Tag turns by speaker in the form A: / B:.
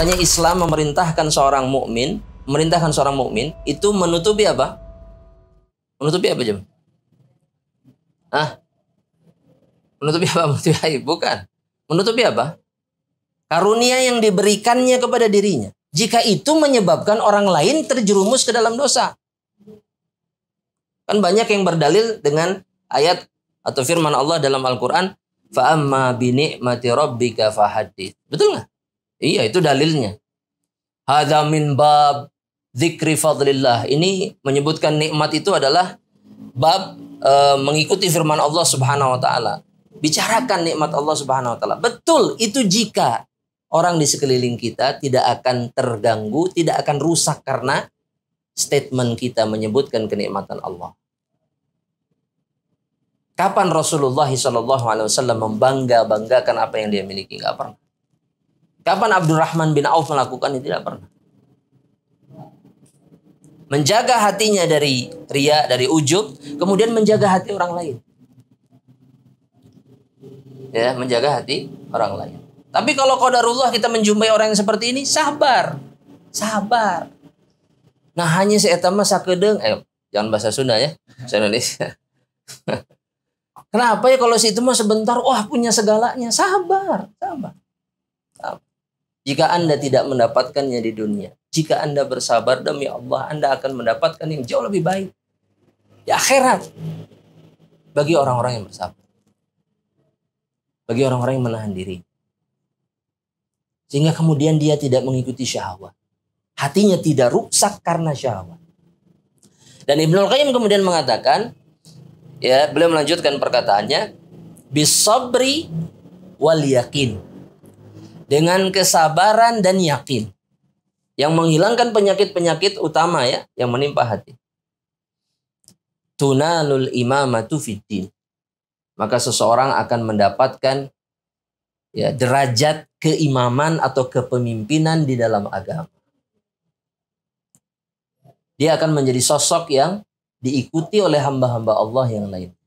A: Makanya Islam memerintahkan seorang mukmin, memerintahkan seorang mukmin itu menutupi apa? Menutupi apa, Jam? Ah. Menutupi apa? Menutupi aib, bukan. Menutupi apa? Karunia yang diberikannya kepada dirinya. Jika itu menyebabkan orang lain terjerumus ke dalam dosa. Kan banyak yang berdalil dengan ayat atau firman Allah dalam Al-Qur'an, "Fa'amma bi ni'mati rabbika fahaddits." Betul nggak? Iya, itu dalilnya. Hadza min bab dzikri fadlillah. Ini menyebutkan nikmat itu adalah bab e, mengikuti firman Allah Subhanahu wa taala. Bicarakan nikmat Allah Subhanahu wa taala. Betul, itu jika orang di sekeliling kita tidak akan terganggu, tidak akan rusak karena statement kita menyebutkan kenikmatan Allah. Kapan Rasulullah SAW membangga-banggakan apa yang dia miliki? Gak pernah. Kapan Abdurrahman bin Auf melakukan itu? Tidak pernah. Menjaga hatinya dari ria, dari ujub, kemudian menjaga hati orang lain. Ya, menjaga hati orang lain. Tapi kalau kodarullah kita menjumpai orang yang seperti ini, sabar. Sabar. Nah, hanya saya tambah sakedeng, eh jangan bahasa Sunda ya, bahasa Indonesia. Kenapa ya kalau si itu mah sebentar, wah punya segalanya, sabar, sabar. Jika Anda tidak mendapatkannya di dunia, jika Anda bersabar demi Allah, Anda akan mendapatkan yang jauh lebih baik di akhirat bagi orang-orang yang bersabar. Bagi orang-orang yang menahan diri. Sehingga kemudian dia tidak mengikuti syahwat. Hatinya tidak rusak karena syahwat. Dan Ibnu Qayyim kemudian mengatakan, ya, beliau melanjutkan perkataannya, bisabri wal yakin dengan kesabaran dan yakin yang menghilangkan penyakit-penyakit utama ya yang menimpa hati. Tunalul imamatu fiddin. Maka seseorang akan mendapatkan ya derajat keimaman atau kepemimpinan di dalam agama. Dia akan menjadi sosok yang diikuti oleh hamba-hamba Allah yang lain.